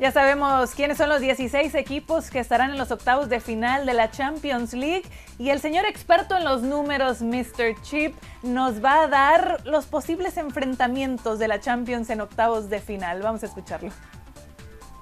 Ya sabemos quiénes son los 16 equipos que estarán en los octavos de final de la Champions League y el señor experto en los números, Mr. Chip, nos va a dar los posibles enfrentamientos de la Champions en octavos de final. Vamos a escucharlo.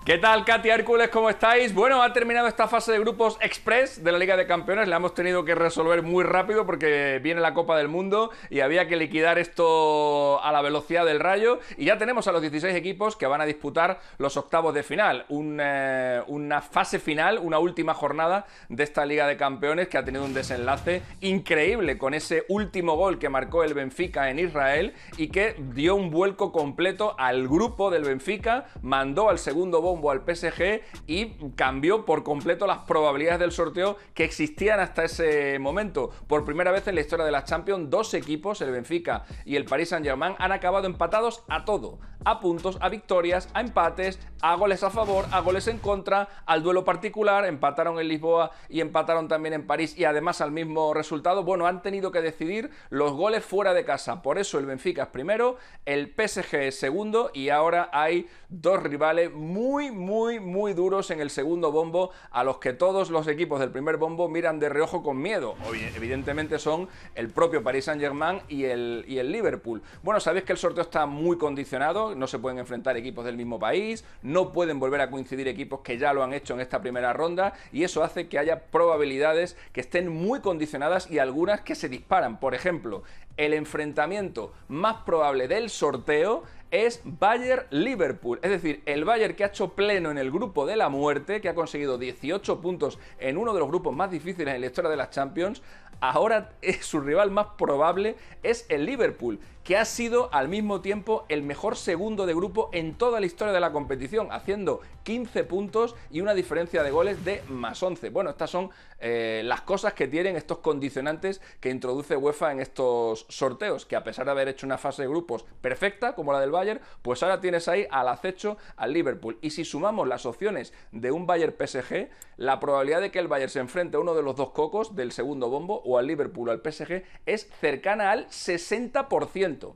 ¿Qué tal, Katy Hércules? ¿Cómo estáis? Bueno, ha terminado esta fase de grupos express de la Liga de Campeones. La hemos tenido que resolver muy rápido porque viene la Copa del Mundo y había que liquidar esto a la velocidad del rayo. Y ya tenemos a los 16 equipos que van a disputar los octavos de final. Eh, una fase final, una última jornada de esta Liga de Campeones que ha tenido un desenlace increíble con ese último gol que marcó el Benfica en Israel y que dio un vuelco completo al grupo del Benfica, mandó al segundo bombo al PSG y cambió por completo las probabilidades del sorteo que existían hasta ese momento. Por primera vez en la historia de las Champions, dos equipos, el Benfica y el Paris Saint-Germain, han acabado empatados a todo, a puntos, a victorias, a empates, a goles a favor, a goles en contra, al duelo particular, empataron en Lisboa y empataron también en París y además al mismo resultado. Bueno, han tenido que decidir los goles fuera de casa, por eso el Benfica es primero, el PSG es segundo y ahora hay dos rivales muy, muy, muy duros en el segundo bombo a los que todos los equipos del primer bombo miran de reojo con miedo. Evidentemente son el propio Paris Saint-Germain y el, y el Liverpool. Bueno, sabéis que el sorteo está muy condicionado, no se pueden enfrentar equipos del mismo país, no pueden volver a coincidir equipos que ya lo han hecho en esta primera ronda y eso hace que haya probabilidades que estén muy condicionadas y algunas que se disparan. Por ejemplo, el enfrentamiento más probable del sorteo es Bayern-Liverpool. Es decir, el Bayer que ha hecho pleno en el grupo de la muerte, que ha conseguido 18 puntos en uno de los grupos más difíciles en la historia de las Champions, ahora eh, su rival más probable es el Liverpool, que ha sido al mismo tiempo el mejor segundo de grupo en toda la historia de la competición, haciendo 15 puntos y una diferencia de goles de más 11. Bueno, estas son eh, las cosas que tienen estos condicionantes que introduce UEFA en estos sorteos, que a pesar de haber hecho una fase de grupos perfecta, como la del pues ahora tienes ahí al acecho al Liverpool. Y si sumamos las opciones de un Bayern PSG, la probabilidad de que el Bayern se enfrente a uno de los dos cocos del segundo bombo o al Liverpool o al PSG es cercana al 60%.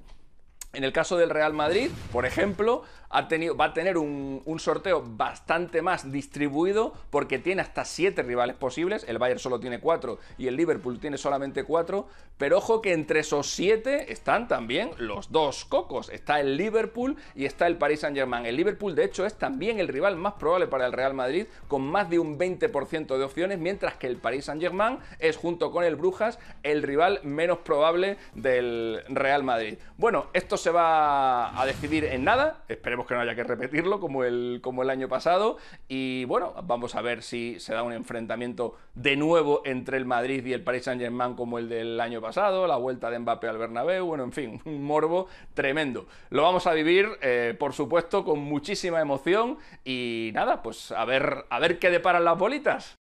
En el caso del Real Madrid, por ejemplo, va a tener un, sorteo bastante más distribuido porque tiene hasta siete rivales posibles. El Bayern solo tiene cuatro y el Liverpool tiene solamente cuatro. Pero ojo que entre esos siete están también los dos cocos. Está el Liverpool y está el Paris Saint Germain. El Liverpool, de hecho, es también el rival más probable para el Real Madrid con más de un 20% de opciones, mientras que el Paris Saint Germain es junto con el Brujas el rival menos probable del Real Madrid. Bueno, estos se va a decidir en nada. Esperemos que no haya que repetirlo como el, como el año pasado. Y bueno, vamos a ver si se da un enfrentamiento de nuevo entre el Madrid y el Paris Saint-Germain como el del año pasado, la vuelta de Mbappé al Bernabéu, bueno, en fin, un morbo tremendo. Lo vamos a vivir, eh, por supuesto, con muchísima emoción y nada, pues a ver, a ver qué deparan las bolitas.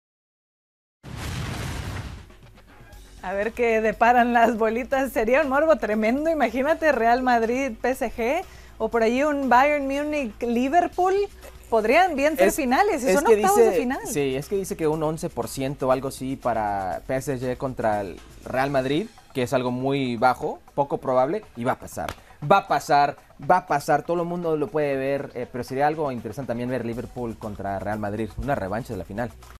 A ver qué deparan las bolitas. Sería un morbo tremendo. Imagínate Real Madrid, PSG o por ahí un Bayern munich Liverpool. Podrían bien ser finales, si son octavos de final. Sí, es que dice que un 11% o algo así para PSG contra el Real Madrid, que es algo muy bajo, poco probable, y va a pasar. Va a pasar, va a pasar, todo el mundo lo puede ver, eh, pero sería algo interesante también ver Liverpool contra Real Madrid, una revancha de la final.